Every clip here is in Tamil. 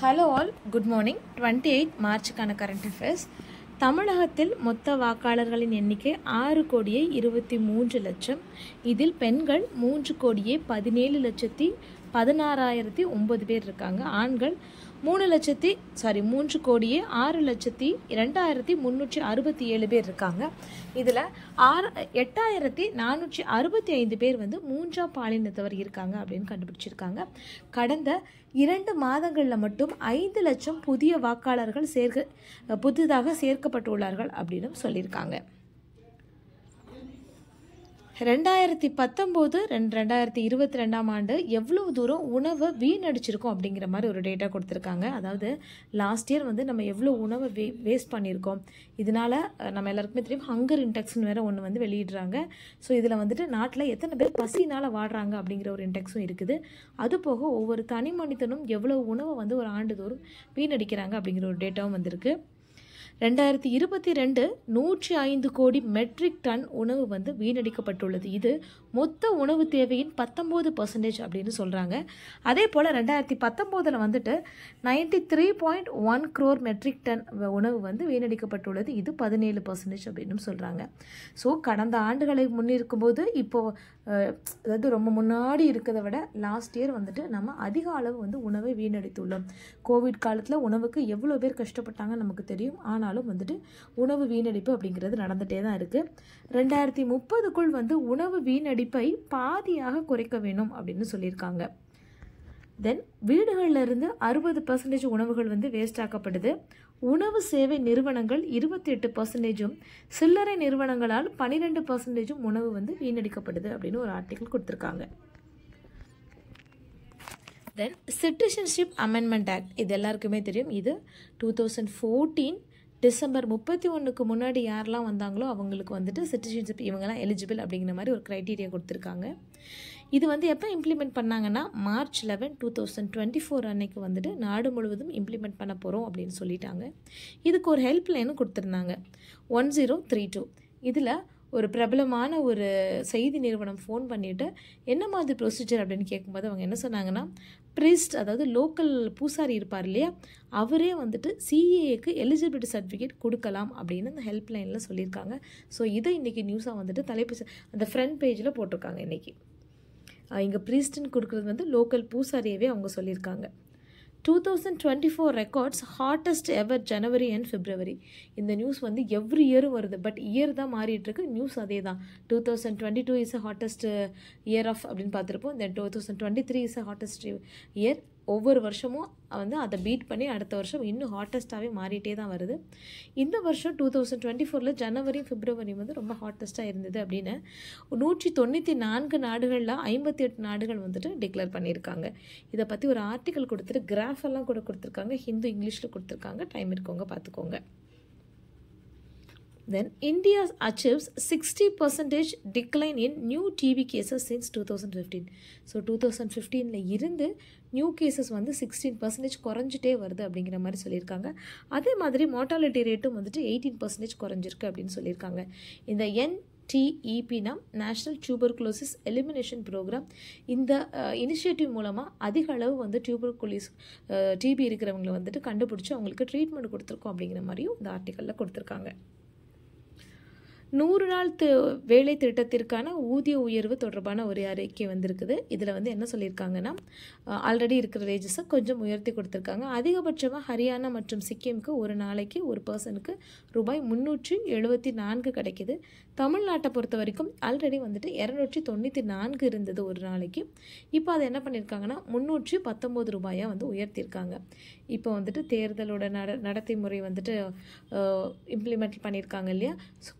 hello all good morning twenty eight மார்ச்சுக்கான கரண்ட் அஃபேர்ஸ் தமிழகத்தில் மொத்த வாக்காளர்களின் எண்ணிக்கை ஆறு கோடியே இருபத்தி மூன்று லட்சம் இதில் பெண்கள் மூன்று கோடியே பதினேழு லட்சத்தி பதினாறாயிரத்தி ஒம்பது பேர் இருக்காங்க ஆண்கள் மூணு லட்சத்தி சாரி மூன்று கோடியே ஆறு லட்சத்தி ரெண்டாயிரத்தி முந்நூற்றி அறுபத்தி ஏழு பேர் இருக்காங்க இதில் ஆறு எட்டாயிரத்தி நானூற்றி அறுபத்தி ஐந்து பேர் வந்து மூன்றாம் பாலினத்தவர் இருக்காங்க அப்படின்னு கண்டுபிடிச்சிருக்காங்க கடந்த இரண்டு மாதங்களில் மட்டும் ஐந்து லட்சம் புதிய வாக்காளர்கள் சேர்க்க புதிதாக சேர்க்கப்பட்டுள்ளார்கள் அப்படின்னு சொல்லியிருக்காங்க ரெண்டாயிரத்தி பத்தொம்போது ரெண்டு ரெண்டாயிரத்தி இருபத்தி ரெண்டாம் ஆண்டு எவ்வளோ தூரம் உணவை வீணடிச்சிருக்கோம் அப்படிங்கிற மாதிரி ஒரு டேட்டா கொடுத்துருக்காங்க அதாவது லாஸ்ட் இயர் வந்து நம்ம எவ்வளோ உணவை வே வேஸ்ட் பண்ணியிருக்கோம் இதனால் நம்ம எல்லாருக்குமே தெரியும் ஹங்கர் இன்டெக்ஸ்னு வேறு ஒன்று வந்து வெளியிடுறாங்க ஸோ இதில் வந்துட்டு நாட்டில் எத்தனை பேர் பசினால் வாடுறாங்க அப்படிங்கிற ஒரு இன்டெக்ஸும் இருக்குது அது போக ஒவ்வொரு தனி மனிதனும் எவ்வளோ உணவை வந்து ஒரு ஆண்டுதோறும் வீணடிக்கிறாங்க அப்படிங்கிற ஒரு டேட்டாவும் வந்திருக்கு ரெண்டாயிரத்தி இருபத்தி ரெண்டு நூற்றி ஐந்து கோடி மெட்ரிக் டன் உணவு வந்து வீணடிக்கப்பட்டுள்ளது இது மொத்த உணவு தேவையின் பத்தொம்போது பர்சன்டேஜ் அப்படின்னு சொல்கிறாங்க அதே போல் ரெண்டாயிரத்தி பத்தொம்போதில் வந்துட்டு ninety three point one crore metric ton உணவு வந்து வீணடிக்கப்பட்டுள்ளது இது பதினேழு பர்சன்டேஜ் அப்படின்னு சொல்கிறாங்க ஸோ கடந்த ஆண்டுகளை முன்னிருக்கும் போது இப்போது அதாவது ரொம்ப முன்னாடி இருக்கிறத விட லாஸ்ட் இயர் வந்துட்டு நம்ம அதிக அளவு வந்து உணவை வீணடித்துள்ளோம் கோவிட் காலத்தில் உணவுக்கு எவ்வளோ பேர் கஷ்டப்பட்டாங்க நமக்கு தெரியும் ஆனால் ஆனாலும் வந்துட்டு உணவு வீணடிப்பு அப்படிங்கிறது நடந்துகிட்டே தான் இருக்குது ரெண்டாயிரத்தி முப்பதுக்குள் வந்து உணவு வீணடிப்பை பாதியாக குறைக்க வேணும் அப்படின்னு சொல்லியிருக்காங்க தென் வீடுகளில் இருந்து அறுபது பர்சன்டேஜ் உணவுகள் வந்து வேஸ்ட் ஆக்கப்படுது உணவு சேவை நிறுவனங்கள் இருபத்தி எட்டு பர்சன்டேஜும் சில்லறை நிறுவனங்களால் பன்னிரெண்டு பர்சன்டேஜும் உணவு வந்து வீணடிக்கப்படுது அப்படின்னு ஒரு ஆர்டிக்கல் கொடுத்துருக்காங்க தென் சிட்டிசன்ஷிப் அமெண்ட்மெண்ட் ஆக்ட் இது எல்லாருக்குமே தெரியும் இது டூ தௌசண்ட் ஃபோர்டீன் டிசம்பர் முப்பத்தி ஒன்றுக்கு முன்னாடி யாரெல்லாம் வந்தாங்களோ அவங்களுக்கு வந்துட்டு சிட்டிசன்ஷிப் இவங்கெல்லாம் எலிஜிபிள் அப்படிங்கிற மாதிரி ஒரு க்ரைட்டீரியா கொடுத்துருக்காங்க இது வந்து எப்போ இம்ப்ளிமெண்ட் பண்ணாங்கன்னா March eleven two thousand twenty four அன்னைக்கு வந்துட்டு நாடு முழுவதும் இம்ப்ளிமெண்ட் பண்ண போகிறோம் அப்படின்னு சொல்லிட்டாங்க இதுக்கு ஒரு ஹெல்ப் லைனும் கொடுத்துருந்தாங்க ஒன் ஜீரோ த்ரீ டூ இதில் ஒரு பிரபலமான ஒரு செய்தி நிறுவனம் ஃபோன் பண்ணிவிட்டு என்ன மாதிரி ப்ரொசீஜர் அப்படின்னு கேட்கும்போது அவங்க என்ன சொன்னாங்கன்னா ப்ரிஸ்ட் அதாவது லோக்கல் பூசாரி இருப்பார் இல்லையா அவரே வந்துட்டு சிஏஏக்கு எலிஜிபிலிட்டி சர்டிஃபிகேட் கொடுக்கலாம் அப்படின்னு அந்த ஹெல்ப்லைனில் சொல்லியிருக்காங்க ஸோ இதை இன்றைக்கி நியூஸாக வந்துட்டு தலைப்பு அந்த ஃப்ரண்ட் பேஜில் போட்டிருக்காங்க இன்றைக்கி இங்கே ப்ரீஸ்டின்னு கொடுக்குறது வந்து லோக்கல் பூசாரியவே அவங்க சொல்லியிருக்காங்க two thousand twenty four records hottest ever January and February இந்த நியூஸ் வந்து எவ்ரி இயரும் வருது பட் இயர் தான் மாறிட்டுருக்கு நியூஸ் அதே தான் two thousand twenty two is a hottest year of அப்படின்னு பார்த்துருப்போம் then two thousand twenty three is a hottest year ஒவ்வொரு வருஷமும் வந்து அதை பீட் பண்ணி அடுத்த வருஷம் இன்னும் ஹாட்டஸ்ட்டாகவே மாறிட்டே தான் வருது இந்த வருஷம் டூ தௌசண்ட் டுவெண்ட்டி ஃபோரில் ஜனவரி பிப்ரவரி வந்து ரொம்ப ஹாட்டஸ்ட்டாக இருந்தது அப்படின்னு நூற்றி தொண்ணூற்றி நான்கு நாடுகளில் ஐம்பத்தி எட்டு நாடுகள் வந்துட்டு டிக்ளேர் பண்ணியிருக்காங்க இதை பற்றி ஒரு ஆர்டிக்கல் கொடுத்துட்டு கிராஃபெல்லாம் கூட கொடுத்துருக்காங்க ஹிந்து இங்கிலீஷில் கொடுத்துருக்காங்க டைம் இருக்கவங்க பார்த்துக்கோங்க then achieves sixty percentage decline in new TV new since two thousand fifteen so two thousand ஃபிஃப்டீனில் இருந்து நியூ கேசஸ் வந்து சிக்ஸ்டீன் பர்சன்டேஜ் குறைஞ்சிட்டே வருது அப்படிங்கிற மாதிரி சொல்லியிருக்காங்க அதே மாதிரி மோட்டாலிட்டி ரேட்டும் வந்துட்டு எயிட்டீன் பர்சன்டேஜ் குறைஞ்சிருக்கு அப்படின்னு சொல்லியிருக்காங்க இந்த என் டிஇபினா நேஷ்னல் டியூபர்குலோசிஸ் எலிமினேஷன் ப்ரோக்ராம் இந்த இனிஷியேட்டிவ் மூலமாக அதிக அளவு வந்து டியூபர்குலிஸ் டிபி இருக்கிறவங்களை வந்துட்டு கண்டுபிடிச்சி அவங்களுக்கு ட்ரீட்மெண்ட் கொடுத்துருக்கோம் அப்படிங்கிற மாதிரியும் இந்த ஆர்டிக்கலில் கொடுத்துருக்காங்க நூறு நாள் வேலை திட்டத்திற்கான ஊதிய உயர்வு தொடர்பான ஒரு அறிக்கை வந்திருக்குது இதில் வந்து என்ன சொல்லியிருக்காங்கன்னா ஆல்ரெடி இருக்கிற வேஜஸை கொஞ்சம் உயர்த்தி கொடுத்துருக்காங்க அதிகபட்சமாக ஹரியானா மற்றும் சிக்கிமுக்கு ஒரு நாளைக்கு ஒரு பர்சனுக்கு ரூபாய் முந்நூற்றி எழுபத்தி நான்கு கிடைக்கிது தமிழ்நாட்டை பொறுத்த வரைக்கும் ஆல்ரெடி வந்துட்டு இரநூற்றி தொண்ணூற்றி நான்கு இருந்தது ஒரு நாளைக்கு இப்போ அதை என்ன பண்ணியிருக்காங்கன்னா முந்நூற்றி பத்தொம்போது ரூபாயாக வந்து உயர்த்தியிருக்காங்க இப்போ வந்துட்டு தேர்தலோட நட நடத்தை முறை வந்துட்டு இம்ப்ளிமெண்ட் பண்ணியிருக்காங்க இல்லையா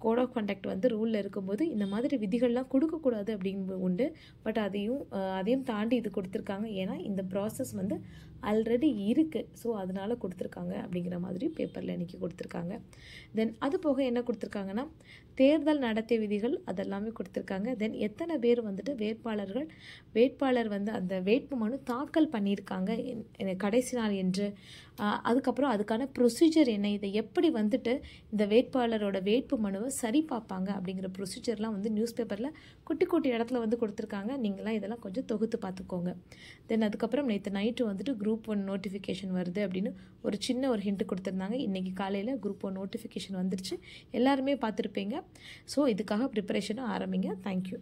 கோட் ஆஃப் கண்டக்ட் வந்து ரூலில் இருக்கும்போது இந்த மாதிரி விதிகள்லாம் கொடுக்கக்கூடாது அப்படிங்கிறது உண்டு பட் அதையும் அதையும் தாண்டி இது கொடுத்துருக்காங்க ஏன்னா இந்த ப்ராசஸ் வந்து ஆல்ரெடி இருக்குது ஸோ அதனால் கொடுத்துருக்காங்க அப்படிங்கிற மாதிரி பேப்பரில் இன்னைக்கு கொடுத்துருக்காங்க தென் அது போக என்ன கொடுத்துருக்காங்கன்னா தேர்தல் நடத்தை விதிகள் அதெல்லாமே கொடுத்துருக்காங்க தென் எத்தனை பேர் வந்துட்டு வேட்பாளர்கள் வேட்பாளர் வந்து அந்த வேட்பு மனு தாக்கல் பண்ணியிருக்காங்க கடைசி நாள் என்று அதுக்கப்புறம் அதுக்கான ப்ரொசீஜர் என்ன இதை எப்படி வந்துட்டு இந்த வேட்பாளரோட வேட்பு மனுவை சரி பார்ப்பாங்க அப்படிங்கிற ப்ரொசீஜர்லாம் வந்து நியூஸ் பேப்பரில் குட்டி குட்டி இடத்துல வந்து கொடுத்துருக்காங்க நீங்களாம் இதெல்லாம் கொஞ்சம் தொகுத்து பார்த்துக்கோங்க தென் அதுக்கப்புறம் நேற்று நைட்டு வந்துட்டு குரூப் குரூப் ஒன் நோட்டிஃபிகேஷன் வருது அப்படின்னு ஒரு சின்ன ஒரு ஹிண்ட்டு கொடுத்துருந்தாங்க இன்றைக்கி காலையில் குரூப் ஒன் நோட்டிஃபிகேஷன் வந்துருச்சு எல்லாருமே பார்த்துருப்பீங்க ஸோ இதுக்காக ப்ரிப்பரேஷனும் ஆரம்பிங்க தேங்க்யூ